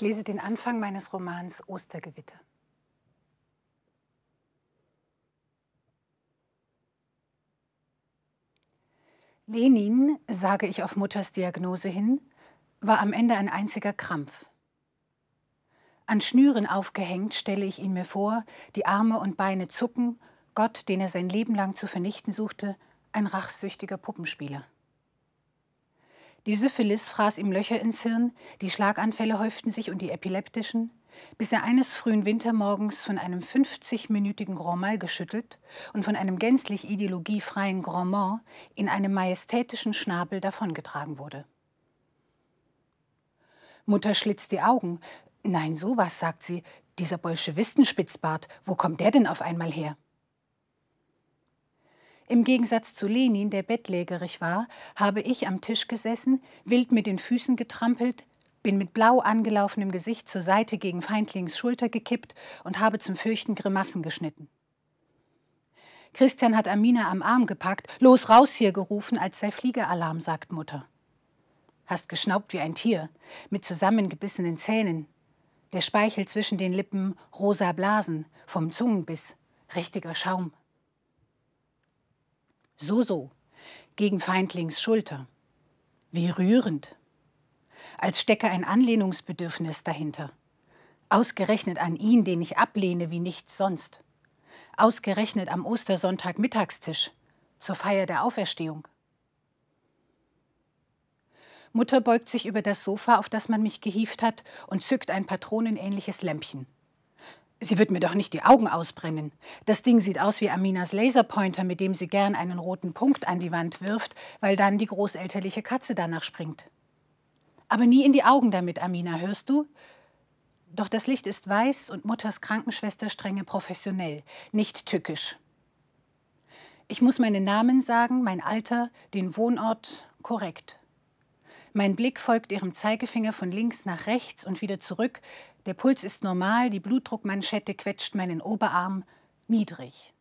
Ich lese den Anfang meines Romans Ostergewitter. Lenin, sage ich auf Mutters Diagnose hin, war am Ende ein einziger Krampf. An Schnüren aufgehängt stelle ich ihn mir vor, die Arme und Beine zucken, Gott, den er sein Leben lang zu vernichten suchte, ein rachsüchtiger Puppenspieler. Die Syphilis fraß ihm Löcher ins Hirn, die Schlaganfälle häuften sich und die epileptischen, bis er eines frühen Wintermorgens von einem 50-minütigen Grand Mal geschüttelt und von einem gänzlich ideologiefreien Grand Mans in einem majestätischen Schnabel davongetragen wurde. Mutter schlitzt die Augen. Nein, sowas, sagt sie. Dieser Bolschewistenspitzbart, wo kommt der denn auf einmal her? Im Gegensatz zu Lenin, der bettlägerig war, habe ich am Tisch gesessen, wild mit den Füßen getrampelt, bin mit blau angelaufenem Gesicht zur Seite gegen Feindlings Schulter gekippt und habe zum Fürchten Grimassen geschnitten. Christian hat Amina am Arm gepackt, los raus hier gerufen, als sei Fliegeralarm, sagt Mutter. Hast geschnaubt wie ein Tier, mit zusammengebissenen Zähnen, der Speichel zwischen den Lippen rosa Blasen, vom Zungenbiss, richtiger Schaum so so, gegen Feindlings Schulter. Wie rührend. Als stecke ein Anlehnungsbedürfnis dahinter. Ausgerechnet an ihn, den ich ablehne wie nichts sonst. Ausgerechnet am Ostersonntag Mittagstisch, zur Feier der Auferstehung. Mutter beugt sich über das Sofa, auf das man mich gehieft hat, und zückt ein patronenähnliches Lämpchen. Sie wird mir doch nicht die Augen ausbrennen. Das Ding sieht aus wie Aminas Laserpointer, mit dem sie gern einen roten Punkt an die Wand wirft, weil dann die großelterliche Katze danach springt. Aber nie in die Augen damit, Amina, hörst du? Doch das Licht ist weiß und Mutters Krankenschwester strenge professionell, nicht tückisch. Ich muss meinen Namen sagen, mein Alter, den Wohnort korrekt. Mein Blick folgt ihrem Zeigefinger von links nach rechts und wieder zurück, der Puls ist normal, die Blutdruckmanschette quetscht meinen Oberarm niedrig.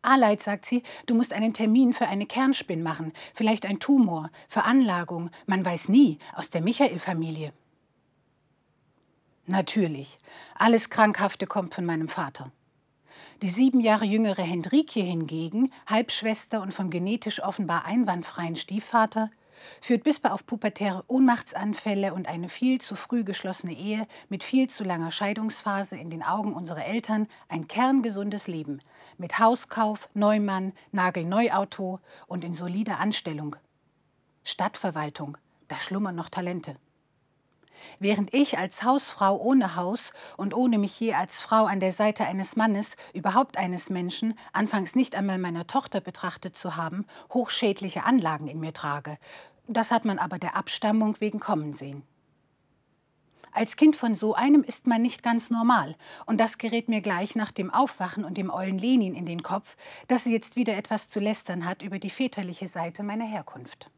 Aleit, sagt sie, du musst einen Termin für eine Kernspin machen, vielleicht ein Tumor, Veranlagung, man weiß nie, aus der Michael-Familie. Natürlich, alles Krankhafte kommt von meinem Vater. Die sieben Jahre jüngere Hendrikje hingegen, Halbschwester und vom genetisch offenbar einwandfreien Stiefvater, führt bis auf pubertäre Ohnmachtsanfälle und eine viel zu früh geschlossene Ehe mit viel zu langer Scheidungsphase in den Augen unserer Eltern ein kerngesundes Leben mit Hauskauf, Neumann, Nagelneuauto und in solider Anstellung. Stadtverwaltung, da schlummern noch Talente. Während ich als Hausfrau ohne Haus und ohne mich je als Frau an der Seite eines Mannes, überhaupt eines Menschen, anfangs nicht einmal meiner Tochter betrachtet zu haben, hochschädliche Anlagen in mir trage. Das hat man aber der Abstammung wegen kommen sehen. Als Kind von so einem ist man nicht ganz normal. Und das gerät mir gleich nach dem Aufwachen und dem Eulen Lenin in den Kopf, dass sie jetzt wieder etwas zu lästern hat über die väterliche Seite meiner Herkunft.